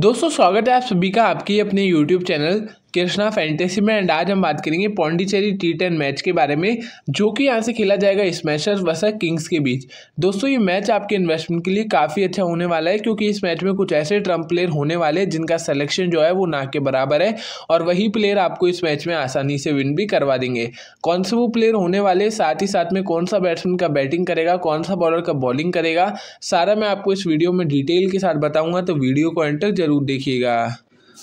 दोस्तों स्वागत है आप सभी का आपकी अपने YouTube चैनल कृष्णा फैंटेसी में एंड आज हम बात करेंगे पौंडीचेरी टी टेन मैच के बारे में जो कि यहाँ से खेला जाएगा स्मैशर्स वर्सेस किंग्स के बीच दोस्तों ये मैच आपके इन्वेस्टमेंट के लिए काफ़ी अच्छा होने वाला है क्योंकि इस मैच में कुछ ऐसे ट्रम्प प्लेयर होने वाले हैं जिनका सलेक्शन जो है वो ना के बराबर है और वही प्लेयर आपको इस मैच में आसानी से विन भी करवा देंगे कौन से वो प्लेयर होने वाले साथ ही साथ में कौन सा बैट्समैन का बैटिंग करेगा कौन सा बॉलर का बॉलिंग करेगा सारा मैं आपको इस वीडियो में डिटेल के साथ बताऊँगा तो वीडियो को एंटर जरूर देखिएगा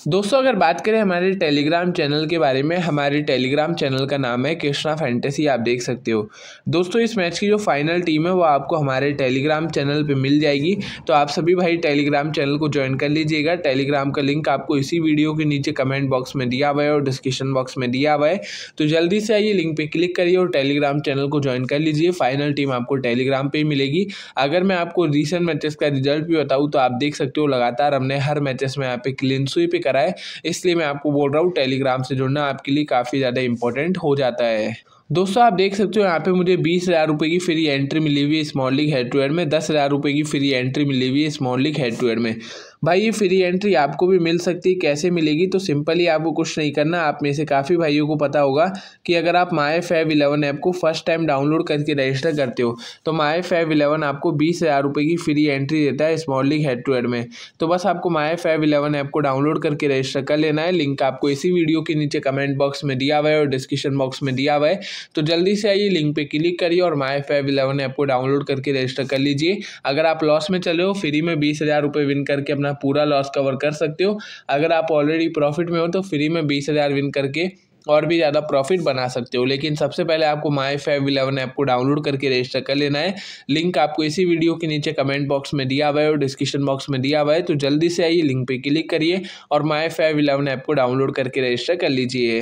दोस्तों अगर बात करें हमारे टेलीग्राम चैनल के बारे में हमारे टेलीग्राम चैनल का नाम है कृष्णा फैंटेसी आप देख सकते हो दोस्तों इस मैच की जो फाइनल टीम है वो आपको हमारे टेलीग्राम चैनल पे मिल जाएगी तो आप सभी भाई टेलीग्राम चैनल को ज्वाइन कर लीजिएगा टेलीग्राम का लिंक आपको इसी वीडियो के नीचे कमेंट बॉक्स में दिया हुआ है और डिस्क्रिप्शन बॉक्स में दिया हुआ है तो जल्दी से आइए लिंक पर क्लिक करिए और टेलीग्राम चैनल को ज्वाइन कर लीजिए फाइनल टीम आपको टेलीग्राम पर मिलेगी अगर मैं आपको रिसेंट मैचेस का रिजल्ट भी बताऊँ तो आप देख सकते हो लगातार हमने हर मैचेस में यहाँ पे क्लीन स्वीप है इसलिए मैं आपको बोल रहा हूँ टेलीग्राम से जुड़ना आपके लिए काफ़ी ज़्यादा इंपॉर्टेंट हो जाता है दोस्तों आप देख सकते हो यहाँ पे मुझे बीस हज़ार रुपये की फ्री एंट्री मिली हुई है small league head to head में दस हज़ार रुपये की फ्री एंट्री मिली हुई है small league head to head में भाई ये फ्री एंट्री आपको भी मिल सकती है कैसे मिलेगी तो सिंपली आपको कुछ नहीं करना आप में से काफ़ी भाइयों को पता होगा कि अगर आप माए फैव इलेवन ऐप को फर्स्ट टाइम डाउनलोड करके रजिस्टर करते हो तो माए फैव इलेवन आपको बीस हज़ार रुपये की फ्री एंट्री देता है small league head to head में तो बस आपको माए फैव इलेवन ऐप को डाउनलोड करके रजिस्टर कर लेना है लिंक आपको इसी वीडियो के नीचे कमेंट बॉक्स में दिया हुआ है और डिस्क्रिप्शन बॉक्स में दिया हुआ है तो जल्दी से आइए लिंक पर क्लिक करिए और माए फैव इलेवन ऐप को डाउनलोड करके रजिस्टर कर लीजिए अगर आप लॉस में चले हो फ्री में बीस हज़ार रुपये विन करके अपना अपना पूरा लॉस कवर कर सकते हो अगर आप ऑलरेडी प्रॉफिट में हो तो फ्री में बीस हज़ार विन करके और भी ज़्यादा प्रॉफिट बना सकते हो लेकिन सबसे पहले आपको माई फाइव इलेवन ऐप को डाउनलोड करके रजिस्टर कर लेना है लिंक आपको इसी वीडियो के नीचे कमेंट बॉक्स में दिया हुआ है और डिस्क्रिप्शन बॉक्स में दिया हुआ है तो जल्दी से आइए लिंक पे क्लिक करिए और माई फाइव इलेवन ऐप को डाउनलोड करके रजिस्टर कर लीजिए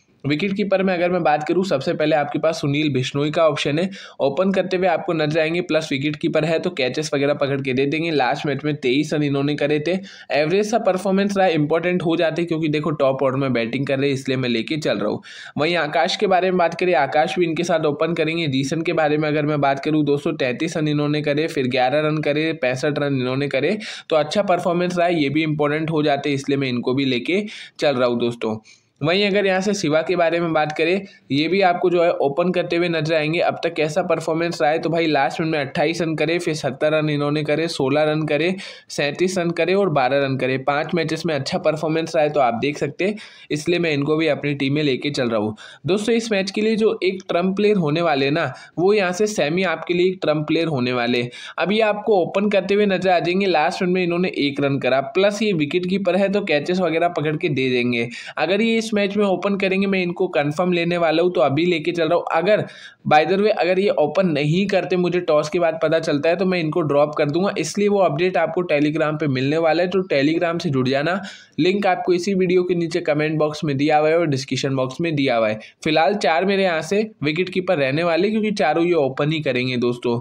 विकेट कीपर में अगर मैं बात करूँ सबसे पहले आपके पास सुनील बिश्नोई का ऑप्शन है ओपन करते हुए आपको नजर आएंगे प्लस विकेट कीपर है तो कैचेस वगैरह पकड़ के दे देंगे लास्ट मैच में तेईस रन इन्होंने करे थे एवरेज सा परफॉर्मेंस रहा इंपॉर्टेंट हो जाते क्योंकि देखो टॉप ऑर्डर में बैटिंग कर रहे हैं इसलिए मैं लेके चल रहा हूँ वहीं आकाश के बारे में बात करें आकाश भी इनके साथ ओपन करेंगे जीसन के बारे में अगर मैं बात करूँ दो रन इन्होंने करे फिर ग्यारह रन करे पैंसठ रन इन्होंने करे तो अच्छा परफॉर्मेंस रहा ये भी इंपॉर्टेंट हो जाते इसलिए मैं इनको भी लेके चल रहा हूँ दोस्तों वहीं अगर यहाँ से शिवा के बारे में बात करें ये भी आपको जो है ओपन करते हुए नजर आएंगे अब तक कैसा परफॉर्मेंस रहा है तो भाई लास्ट मिनट में अट्ठाईस रन करे फिर सत्तर रन इन्होंने करे सोलह रन करे सैंतीस रन करे और बारह रन करे पाँच मैचेस में अच्छा परफॉर्मेंस रहा है तो आप देख सकते हैं इसलिए मैं इनको भी अपनी टीम में लेके चल रहा हूँ दोस्तों इस मैच के लिए जो एक ट्रम्प प्लेयर होने वाले ना वो यहाँ से सेमी आपके लिए एक ट्रम्प प्लेयर होने वाले अब ये आपको ओपन करते हुए नजर आ जाएंगे लास्ट रन में इन्होंने एक रन करा प्लस ये विकेट कीपर है तो कैचेस वगैरह पकड़ के दे देंगे अगर ये इस मैच में ओपन करेंगे मैं इनको कंफर्म लेने वाला हूँ तो अभी लेके चल रहा हूँ अगर बाय द वे अगर ये ओपन नहीं करते मुझे टॉस के बाद पता चलता है तो मैं इनको ड्रॉप कर दूंगा इसलिए वो अपडेट आपको टेलीग्राम पर मिलने वाला है तो टेलीग्राम से जुड़ जाना लिंक आपको इसी वीडियो के नीचे कमेंट बॉक्स में दिया हुआ है और डिस्क्रिप्शन बॉक्स में दिया हुआ है फिलहाल चार मेरे यहाँ से विकेट कीपर रहने वाले क्योंकि चारों ये ओपन ही करेंगे दोस्तों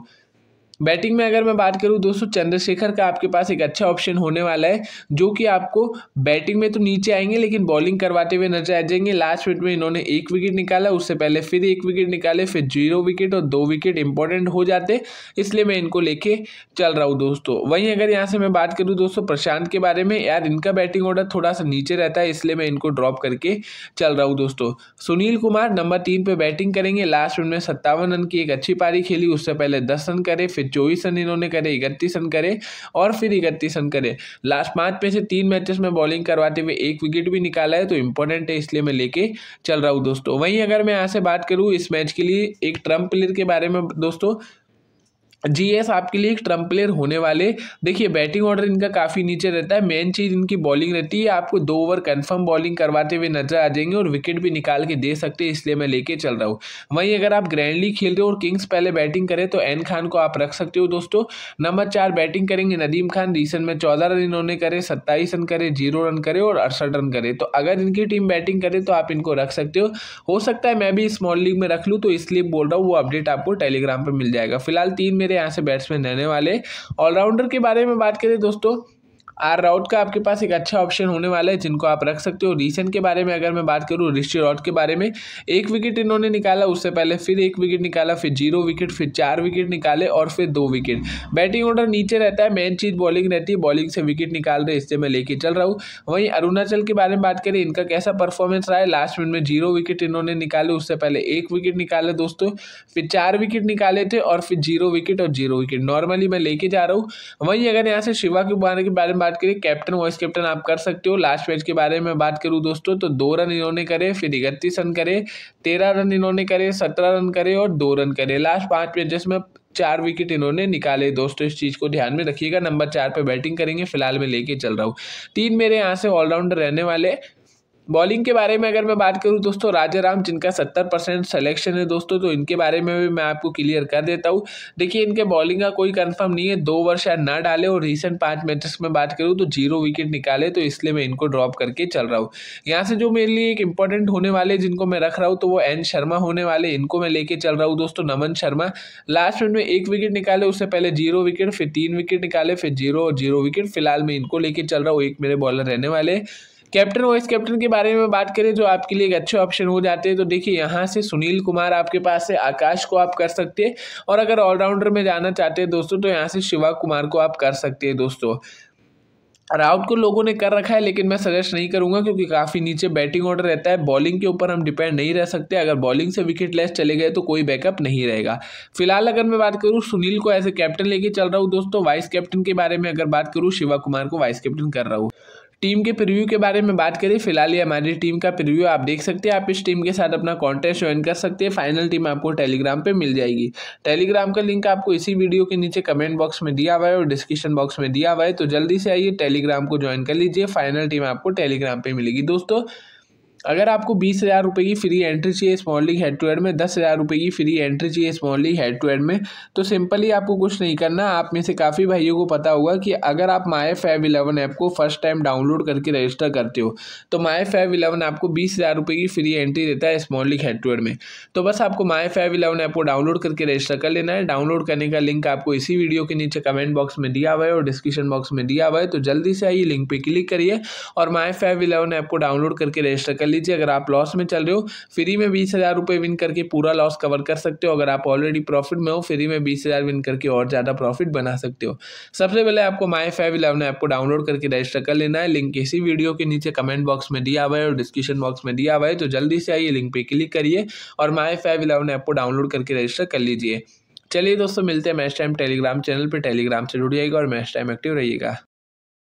बैटिंग में अगर मैं बात करूँ दोस्तों चंद्रशेखर का आपके पास एक अच्छा ऑप्शन होने वाला है जो कि आपको बैटिंग में तो नीचे आएंगे लेकिन बॉलिंग करवाते हुए नजर आ जाएंगे लास्ट मिनट में इन्होंने एक विकेट निकाला उससे पहले फिर एक विकेट निकाले फिर जीरो विकेट और दो विकेट इंपॉर्टेंट हो जाते इसलिए मैं इनको लेके चल रहा हूँ दोस्तों वहीं अगर यहाँ से मैं बात करूँ दोस्तों प्रशांत के बारे में यार इनका बैटिंग ऑर्डर थोड़ा सा नीचे रहता है इसलिए मैं इनको ड्रॉप करके चल रहा हूँ दोस्तों सुनील कुमार नंबर तीन पर बैटिंग करेंगे लास्ट मिनट में सत्तावन रन की एक अच्छी पारी खेली उससे पहले दस रन करे फिर चौबीस रन इन्होंने करे इकतीस रन करे और फिर इकतीस रन करे लास्ट पाँच में से तीन मैचेस में बॉलिंग करवाते हुए एक विकेट भी निकाला है तो इंपॉर्टेंट है इसलिए मैं लेके चल रहा हूँ दोस्तों वहीं अगर मैं यहाँ से बात करूँ इस मैच के लिए एक ट्रम्प प्लेयर के बारे में दोस्तों जीएस आपके लिए एक ट्रम्प प्लेयर होने वाले देखिए बैटिंग ऑर्डर इनका काफ़ी नीचे रहता है मेन चीज़ इनकी बॉलिंग रहती है आपको दो ओवर कंफर्म बॉलिंग करवाते हुए नजर आ जाएंगे और विकेट भी निकाल के दे सकते हैं इसलिए मैं लेके चल रहा हूँ वहीं अगर आप ग्रैंडली खेल रहे हो और किंग्स पहले बैटिंग करें तो एन खान को आप रख सकते हो दोस्तों नंबर चार बैटिंग करेंगे नदीम खान रिसेंट में चौदह रन इन्होंने करे सत्ताईस रन करे जीरो रन करे और अड़सठ रन करे तो अगर इनकी टीम बैटिंग करे तो आप इनको रख सकते हो हो सकता है मैं भी स्मॉल लीग में रख लूँ तो इसलिए बोल रहा हूँ वो अपडेट आपको टेलीग्राम पर मिल जाएगा फिलहाल तीन मेरे यहाँ से बैट्समैन रहने वाले ऑलराउंडर के बारे में बात करें दोस्तों आर राउट का आपके पास एक अच्छा ऑप्शन होने वाला है जिनको आप रख सकते हो रीसेंट के बारे में अगर मैं बात करूँ ऋषि राउट के बारे में एक विकेट इन्होंने निकाला उससे पहले फिर एक विकेट निकाला फिर जीरो विकेट फिर चार विकेट निकाले और फिर दो विकेट बैटिंग ऑर्डर नीचे रहता है मेन चीज़ बॉलिंग रहती है बॉलिंग से विकेट निकाल रहे इससे मैं लेके चल रहा हूँ वहीं अरुणाचल के बारे में बात करें इनका कैसा परफॉर्मेंस रहा है लास्ट मिनट में जीरो विकेट इन्होंने निकाले उससे पहले एक विकेट निकाले दोस्तों फिर चार विकेट निकाले थे और फिर जीरो विकेट और जीरो विकेट नॉर्मली मैं लेके जा रहा हूँ वहीं अगर यहाँ से शिवा के बारे में बात बात करें कैप्टन वाइस कैप्टन आप कर सकते हो लास्ट मैच के बारे में बात करूँ दोस्तों तो दो रन इन्होंने करे फिर इकतीस रन करे तेरह रन इन्होंने करे सत्रह रन करे और दो रन करे लास्ट पाँच मैचेस में चार विकेट इन्होंने निकाले दोस्तों इस चीज़ को ध्यान में रखिएगा नंबर चार पर बैटिंग करेंगे फिलहाल मैं लेके चल रहा हूँ तीन मेरे यहाँ से ऑलराउंडर रहने वाले बॉलिंग के बारे में अगर मैं बात करूँ दोस्तों राजा राम जिनका सत्तर परसेंट सलेक्शन है दोस्तों तो इनके बारे में भी मैं आपको क्लियर कर देता हूँ देखिए इनके बॉलिंग का कोई कन्फर्म नहीं है दो वर्ष शायद ना डाले और रिसेंट पाँच मैचेस में बात करूँ तो जीरो विकेट निकाले तो इसलिए मैं इनको ड्रॉप करके चल रहा हूँ यहाँ से जो मेरे लिए एक इंपॉर्टेंट होने वाले जिनको मैं रख रहा हूँ तो वो एन शर्मा होने वाले इनको मैं लेके चल रहा हूँ दोस्तों नमन शर्मा लास्ट मिनट में एक विकेट निकाले उससे पहले जीरो विकेट फिर तीन विकेट निकाले फिर जीरो और जीरो विकेट फिलहाल मैं इनको लेके चल रहा हूँ एक मेरे बॉलर रहने वाले कैप्टन वाइस कैप्टन के बारे में बात करें जो आपके लिए एक अच्छे ऑप्शन हो जाते हैं तो देखिए यहाँ से सुनील कुमार आपके पास है आकाश को आप कर सकते हैं और अगर ऑलराउंडर में जाना चाहते हैं दोस्तों तो यहाँ से शिवा कुमार को आप कर सकते हैं दोस्तों राउट को लोगों ने कर रखा है लेकिन मैं सजेस्ट नहीं करूंगा क्योंकि काफ़ी नीचे बैटिंग ऑर्डर रहता है बॉलिंग के ऊपर हम डिपेंड नहीं रह सकते अगर बॉलिंग से विकेट लेस चले गए तो कोई बैकअप नहीं रहेगा फिलहाल अगर मैं बात करूं सुनील को एज ए कैप्टन लेके चल रहा हूं दोस्तों वाइस कैप्टन के बारे में अगर बात करूँ शिवा कुमार को वाइस कैप्टन कर रहा हूँ टीम के प्रिव्यू के बारे में बात करें फिलहाल ये हमारी टीम का प्रिव्यू आप देख सकते हैं आप इस टीम के साथ अपना कॉन्टेस्ट ज्वाइन कर सकते हैं फाइनल टीम आपको टेलीग्राम पर मिल जाएगी टेलीग्राम का लिंक आपको इसी वीडियो के नीचे कमेंट बॉक्स में दिया हुआ है और डिस्क्रिप्शन बॉक्स में दिया हुआ है तो जल्दी से आइए टेलीग्राम को ज्वाइन कर लीजिए फाइनल टीम आपको टेलीग्राम पर मिलेगी दोस्तों अगर आपको बीस हज़ार रुपये की फ्री एंट्री चाहिए small league head to head में दस हज़ार रुपये की फ्री एंट्री चाहिए small league head to head में तो सिंपली आपको कुछ नहीं करना आप में से काफ़ी भाइयों को पता होगा कि अगर आप माई फाइव इलेवन ऐप को फर्स्ट टाइम डाउनलोड करके रजिस्टर करते हो तो माई फाइव इलेवन आपको बीस हज़ार रुपये की फ्री एंट्री देता है small league head to head में तो बस आपको माई फाइव इलेवन ऐप को डाउनलोड करके रजिस्टर कर लेना है डाउनलोड करने का लिंक आपको इसी वीडियो के नीचे कमेंट बॉक्स में दिया हुआ है और डिस्क्रिप्शन बॉक्स में दिया हुआ है तो जल्दी से आइए लिंक पर क्लिक करिए और माई फाइव इलेवन ऐप को डाउनलोड करके रजिस्टर कर लीजिए अगर आप लॉस में चल रहे हो फ्री में बीस हज़ार रुपये विन करके पूरा लॉस कवर कर सकते हो अगर आप ऑलरेडी प्रॉफिट में हो फ्री में बीस हज़ार विन करके और ज़्यादा प्रॉफिट बना सकते हो सबसे पहले आपको माई फाइव इलेवन ऐप को डाउनलोड करके रजिस्टर कर लेना है लिंक इसी वीडियो के नीचे कमेंट बॉक्स में दिया हुआ है और डिस्क्रिप्शन बॉक्स में दिया हुआ है तो जल्दी से आइए लिंक पर क्लिक करिए और माई फाइव इलेवन ऐप को डाउनलोड करके रजिस्टर कर लीजिए चलिए दोस्तों मिलते हैं मैच टाइम टेलीग्राम चैनल पर टेलीग्राम से जुड़ जाइएगा और मैच टाइम एक्टिव रहिएगा